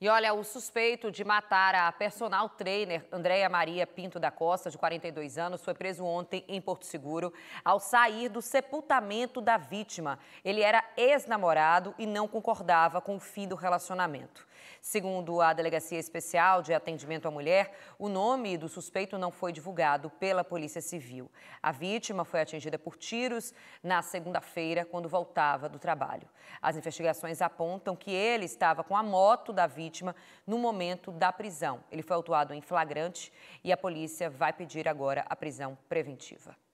E olha, o suspeito de matar a personal trainer Andréia Maria Pinto da Costa, de 42 anos, foi preso ontem em Porto Seguro ao sair do sepultamento da vítima. Ele era ex-namorado e não concordava com o fim do relacionamento. Segundo a Delegacia Especial de Atendimento à Mulher, o nome do suspeito não foi divulgado pela Polícia Civil. A vítima foi atingida por tiros na segunda-feira, quando voltava do trabalho. As investigações apontam que ele estava com a moto da vítima vítima no momento da prisão. Ele foi autuado em flagrante e a polícia vai pedir agora a prisão preventiva.